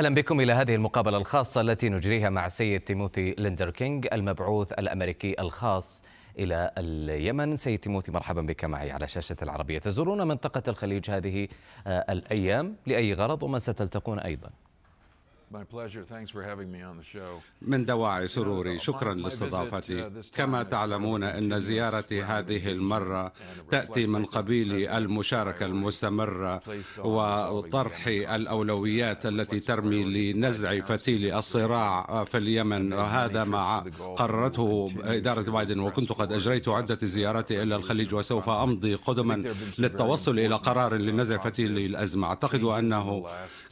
أهلا بكم إلى هذه المقابلة الخاصة التي نجريها مع سيد تيموثي ليندر كينغ المبعوث الأمريكي الخاص إلى اليمن سيد تيموثي مرحبا بك معي على شاشة العربية تزورون منطقة الخليج هذه آه، الأيام لأي غرض ومن ستلتقون أيضا من دواعي سروري شكرا لاستضافتي uh, كما تعلمون ان زيارتي هذه المره تاتي من قبيل المشاركه المستمره وطرح الاولويات التي ترمي لنزع فتيل الصراع في اليمن وهذا ما قررته اداره بايدن وكنت قد اجريت عده زيارات الى الخليج وسوف امضي قدما للتوصل الى قرار لنزع فتيل الازمه اعتقد انه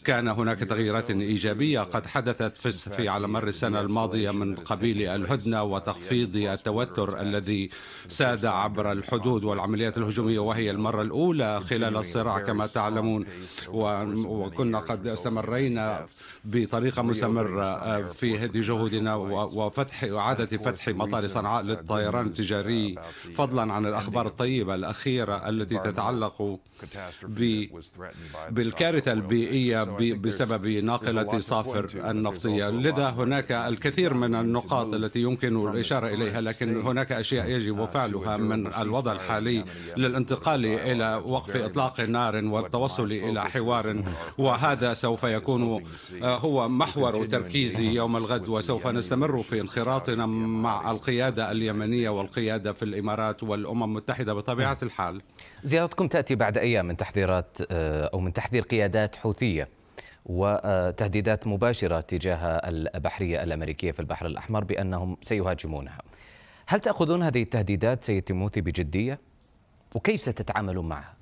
كان هناك تغييرات ايجابيه سلبية قد حدثت في, على مر السنة الماضية من قبيل الهدنة وتخفيض التوتر الذي ساد عبر الحدود والعمليات الهجومية وهي المرة الأولى خلال الصراع كما تعلمون وكنا قد استمرينا بطريقة مستمرة في هذه جهودنا وفتح إعادة فتح مطار صنعاء للطيران التجاري فضلا عن الأخبار الطيبة الأخيرة التي تتعلق بالكارثة البيئية بسبب ناقلة الضوافر النفطية لذا هناك الكثير من النقاط التي يمكن الإشارة إليها لكن هناك أشياء يجب فعلها من الوضع الحالي للانتقال إلى وقف إطلاق نار والتوصل إلى حوار وهذا سوف يكون آه، هو محور تركيزي يوم الغد وسوف نستمر في انخراطنا مع القيادة اليمنية والقيادة في الإمارات والأمم المتحدة بطبيعة الحال زيارتكم تأتي بعد أيام من تحذيرات آه، أو من تحذير قيادات حوثية وتهديدات مباشرة تجاه البحرية الأمريكية في البحر الأحمر بأنهم سيهاجمونها هل تأخذون هذه التهديدات سيد تيموثي بجدية؟ وكيف ستتعاملون معها؟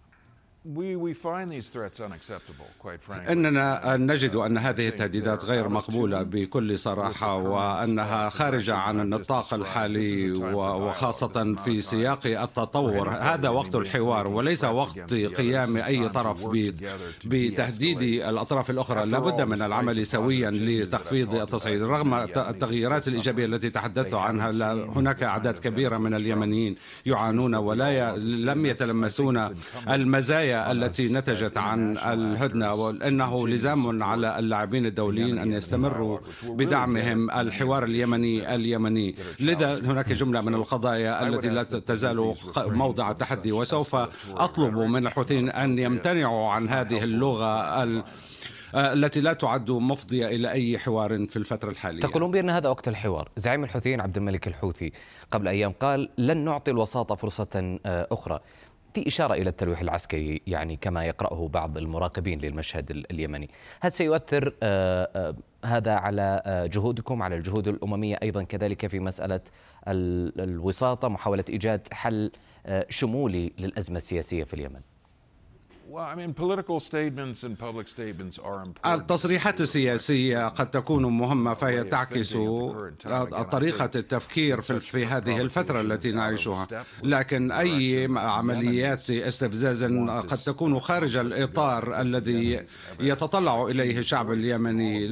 اننا نجد uh, ان هذه التهديدات uh, غير مقبوله بكل صراحه وانها خارجه عن النطاق الحالي وخاصه في سياق التطور هذا وقت الحوار وليس وقت قيام اي طرف بتهديد الاطراف الاخرى لابد من العمل سويا لتخفيض التصعيد رغم التغييرات الايجابيه التي تحدثت عنها هناك اعداد كبيره من اليمنيين يعانون ولا لم يتلمسون المزايا التي نتجت عن الهدنة وأنه لزام على اللاعبين الدوليين أن يستمروا بدعمهم الحوار اليمني اليمني لذا هناك جملة من القضايا التي لا تزال موضع تحدي وسوف أطلب من الحوثيين أن يمتنعوا عن هذه اللغة التي لا تعد مفضية إلى أي حوار في الفترة الحالية تقولون بأن هذا وقت الحوار زعيم الحوثيين عبد الملك الحوثي قبل أيام قال لن نعطي الوساطة فرصة آه، أخرى في إشارة إلى التلويح العسكري يعني كما يقرأه بعض المراقبين للمشهد اليمني هل سيؤثر آه، آه، هذا على آه، جهودكم على الجهود الأممية أيضا كذلك في مسألة الوساطة محاولة إيجاد حل شمولي للأزمة السياسية في اليمن التصريحات السياسية قد تكون مهمة فهي تعكس طريقة التفكير في هذه الفترة التي نعيشها لكن أي عمليات استفزاز قد تكون خارج الإطار الذي يتطلع إليه الشعب اليمني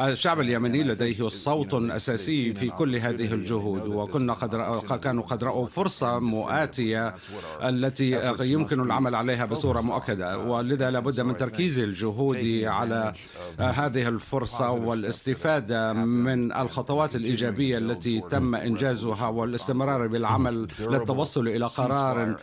الشعب uh, اليمني لديه صوت أساسي في كل هذه الجهود وكنا قد كانوا قد رأوا فرصة مؤاتية التي يمكن العمل عليها بصورة مؤثرة مؤكدة آه، ولذا لابد من تركيز الجهود على آه، هذه الفرصة والاستفادة من الخطوات الإيجابية التي تم إنجازها والاستمرار بالعمل للتوصل إلى قرار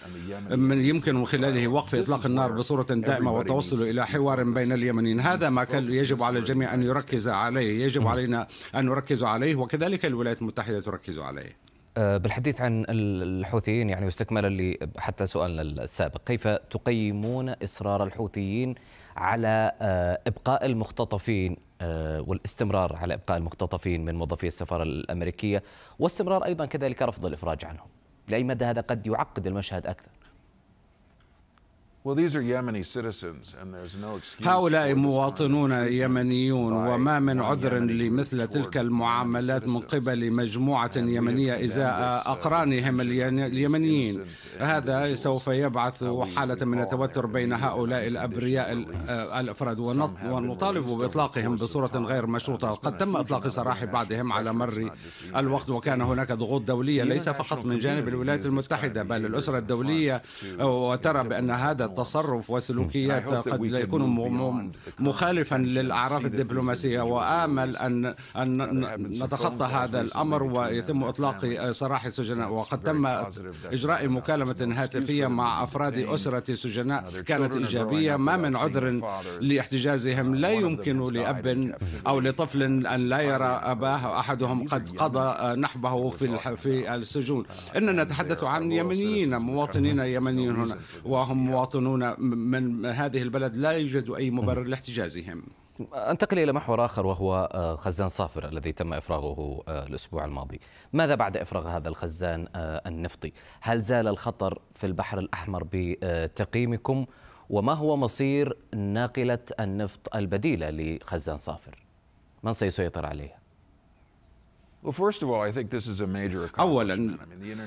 من يمكن من خلاله وقف إطلاق النار بصورة دائمة والتوصل إلى حوار بين اليمنيين هذا ما كان يجب على الجميع أن يركز عليه يجب علينا أن نركز عليه وكذلك الولايات المتحدة تركز عليه آه، بالحديث عن الحوثيين يعني واستكمالا حتى سؤالنا السابق كيف تقيمون إصرار الحوثيين على آه، إبقاء المختطفين آه، والاستمرار على إبقاء المختطفين من موظفي السفارة الأمريكية واستمرار أيضا كذلك رفض الإفراج عنهم لأي مدى هذا قد يعقد المشهد أكثر هؤلاء مواطنون يمنيون وما من عذر لمثل تلك المعاملات من قبل مجموعة يمنية إزاء uh, أقرانهم اليمنيين هذا سوف يبعث حالة من التوتر بين هؤلاء الأبرياء آه، الأفراد ونطالب بإطلاقهم بصورة غير uh, مشروطة قد تم إطلاق سراح بعضهم على مر الوقت وكان هناك ضغوط دولية ليس فقط من جانب الولايات المتحدة بل الأسرة الدولية وترى بأن هذا تصرف وسلوكيات قد يكون مخالفا للأعراف الدبلوماسية وآمل أن أن نتخطى هذا الأمر ويتم إطلاق سراح السجناء وقد تم إجراء مكالمة هاتفية مع أفراد أسرة السجناء كانت إيجابية ما من عذر لاحتجازهم لا يمكن لأب أو لطفل أن لا يرى أباه أحدهم قد قضى نحبه في في السجون إننا نتحدث عن يمنيين مواطنين يمنيين هنا وهم مواطنون الصنونة من هذه البلد لا يوجد أي مبرر لاحتجازهم أنتقل إلى محور آخر وهو آه، خزان صافر الذي تم إفراغه آه، الأسبوع الماضي ماذا بعد إفراغ هذا الخزان آه، النفطي؟ هل زال الخطر في البحر الأحمر بتقييمكم؟ وما هو مصير ناقلة النفط البديلة لخزان صافر؟ من سيسيطر عليها؟ اولا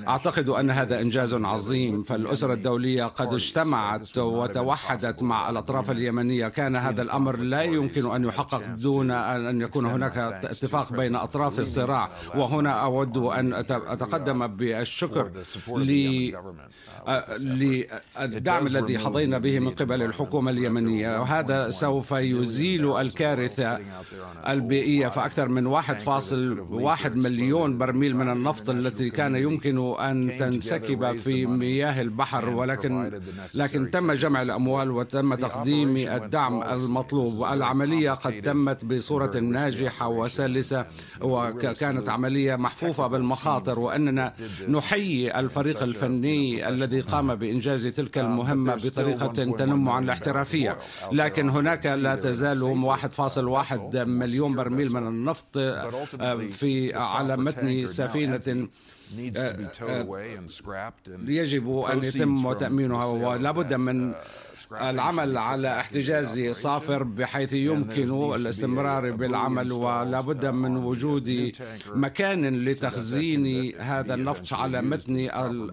اعتقد ان هذا انجاز عظيم فالاسره الدوليه قد اجتمعت وتوحدت مع الاطراف اليمنيه كان هذا الامر لا يمكن ان يحقق دون ان يكون هناك اتفاق بين اطراف الصراع وهنا اود ان اتقدم بالشكر للدعم uh, آه، الذي حظينا به من قبل الحكومه اليمنيه وهذا سوف يزيل الكارثه البيئيه فاكثر من 1.1 واحد مليون برميل من النفط التي كان يمكن أن تنسكب في مياه البحر ولكن لكن تم جمع الأموال وتم تقديم الدعم المطلوب العملية قد تمت بصورة ناجحة وسلسة وكانت عملية محفوفة بالمخاطر وأننا نحيي الفريق الفني الذي قام بإنجاز تلك المهمة بطريقة تنم عن الاحترافية لكن هناك لا تزال 1.1 مليون برميل من النفط آه، في على متن سفينة آه، آه، يجب أن يتم تأمينها ولابد من uh, العمل على احتجاز صافر بحيث يمكن الاستمرار بالعمل ولابد uh, من وجود مكان لتخزين هذا النفط على متن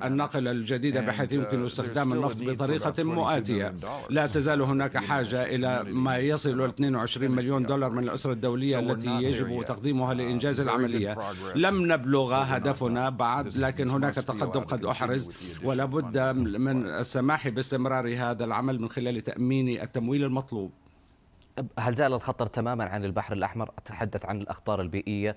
النقل الجديدة بحيث يمكن uh, استخدام النفط بطريقة مؤاتية لا تزال هناك حاجة إلى ما يصل 22 مليون دولار من الأسرة الدولية التي يجب تقديمها لإنجاز العملية لم نبلغ هدفنا بعد لكن هناك تقدم قد أحرز ولا بد من السماح باستمرار هذا العمل من خلال تأمين التمويل المطلوب هل زال الخطر تماما عن البحر الأحمر أتحدث عن الأخطار البيئية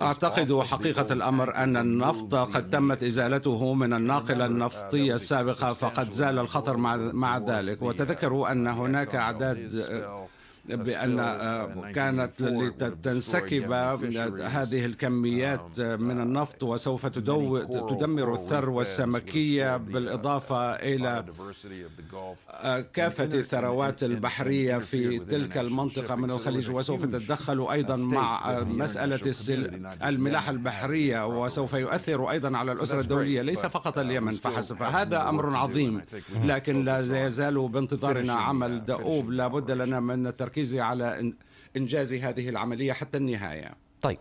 أعتقد حقيقة الأمر أن النفط قد تمت إزالته من الناقلة uh, النفطية السابقة فقد زال الخطر مع, مع ذلك uh, وتذكروا أن هناك أعداد بأن آه، uh, كانت لتنسكب هذه الكميات um, من uh, النفط وسوف تدمر الثروة السمكية uh, بالإضافة إلى آه، كافة الثروات البحرية في تلك المنطقة من الخليج وسوف تتدخل أيضا مع مسألة الملاحة البحرية وسوف يؤثر أيضا على الأسرة الدولية ليس فقط اليمن فحسب فهذا أمر عظيم لكن لا يزال بانتظارنا عمل دؤوب لابد لنا من التركيز تركيزي على إنجاز هذه العملية حتى النهاية طيب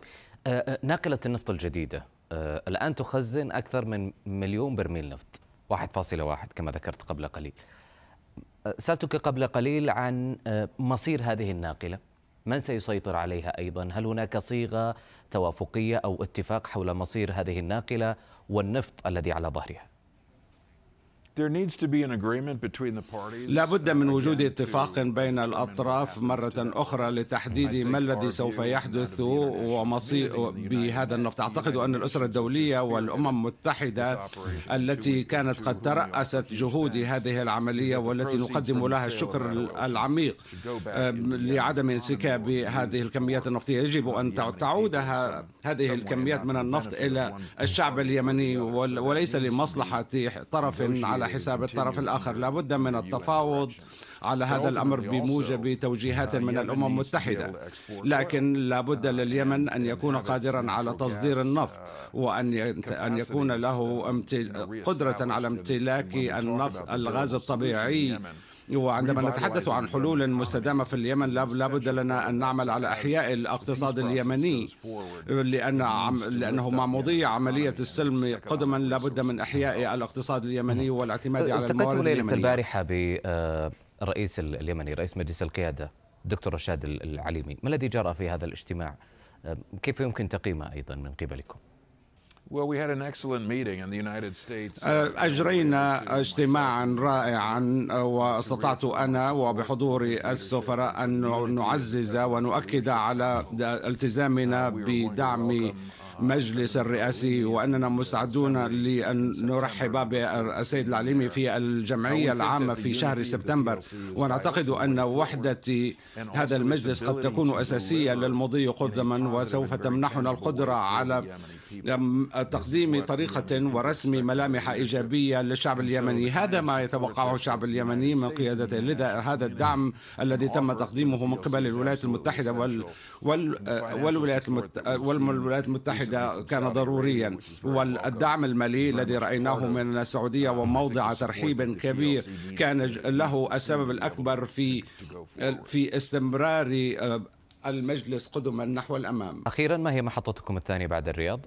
آه، آه، ناقلة النفط الجديدة آه، الآن تخزن أكثر من مليون برميل نفط 1.1 كما ذكرت قبل قليل سألتك قبل قليل عن مصير هذه الناقلة من سيسيطر عليها أيضا هل هناك صيغة توافقية أو اتفاق حول مصير هذه الناقلة والنفط الذي على ظهرها لابد من uh, وجود اتفاق بين الأطراف مرة uh, أخرى لتحديد ما الذي سوف يحدث ومصير بهذا النفط أعتقد أن الأسرة الدولية والأمم المتحدة التي كانت قد ترأست جهود هذه العملية والتي نقدم لها الشكر العميق لعدم انسكاب هذه الكميات النفطية يجب أن تعود هذه الكميات من النفط إلى الشعب اليمني وليس لمصلحة طرف على حساب الطرف الآخر لابد من التفاوض على هذا الأمر بموجب توجيهات من الأمم المتحدة لكن لابد uh, لليمن أن يكون قادرا على تصدير النفط uh, وأن أن يكون له قدرة على امتلاك النفط الغاز الطبيعي وعندما نتحدث عن حلول مستدامة في اليمن لابد لنا أن نعمل على إحياء الاقتصاد اليمني لأن عم لأنه مع مضي عملية السلم قدما لابد من إحياء الاقتصاد اليمني والاعتماد على الموارد اليمنية البارحة بالرئيس آه، اليمني رئيس مجلس القيادة دكتور رشاد العليمي ما الذي جرى في هذا الاجتماع آه، كيف يمكن تقييمه أيضا من قبلكم Uh, uh, أجرينا اجتماعا رائعا uh, واستطعت أنا وبحضور السفراء أن نعزز ونؤكد على التزامنا بدعم المجلس الرئاسي وأننا مستعدون لأن نرحب بالسيد العليمي في الجمعية العامة في شهر سبتمبر ونعتقد أن وحدة هذا المجلس قد تكون أساسية للمضي قدما وسوف تمنحنا القدرة على تقديم طريقة ورسم ملامح إيجابية للشعب اليمني هذا ما يتوقعه الشعب اليمني من قيادته لذا هذا الدعم الذي تم تقديمه من قبل الولايات المتحدة وال... والولايات, والولايات المتحدة المتحدة كان ضروريا والدعم المالي الذي رأيناه من السعودية وموضع ترحيب كبير كان له السبب الأكبر في في استمرار آه، المجلس قدما نحو الأمام أخيرا ما هي محطتكم الثانية بعد الرياض؟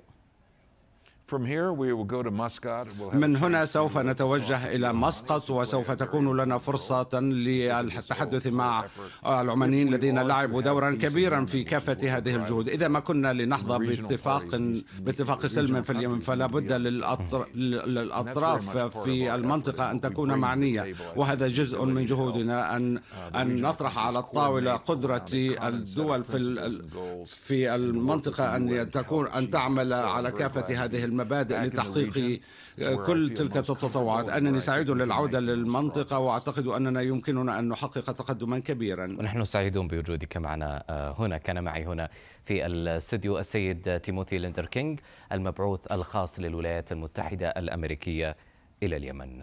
من هنا سوف نتوجه إلى مسقط وسوف تكون لنا فرصة للتحدث مع العمانيين الذين لعبوا دورا كبيرا في كافة هذه الجهود إذا ما كنا لنحظى باتفاق باتفاق سلم في اليمن فلا بد للأطراف في المنطقة أن تكون معنية وهذا جزء من جهودنا أن uh, أن نطرح على الطاولة قدرة الدول في في المنطقة أن تكون أن تعمل على كافة هذه المنطقة المبادئ لتحقيق آه، كل تلك التطوعات أنني سعيد للعودة للمنطقة وأعتقد أننا يمكننا أن نحقق تقدما كبيرا ونحن سعيدون بوجودك معنا آه، هنا كان معي هنا في الاستديو السيد تيموثي ليندر كينغ المبعوث الخاص للولايات المتحدة الأمريكية إلى اليمن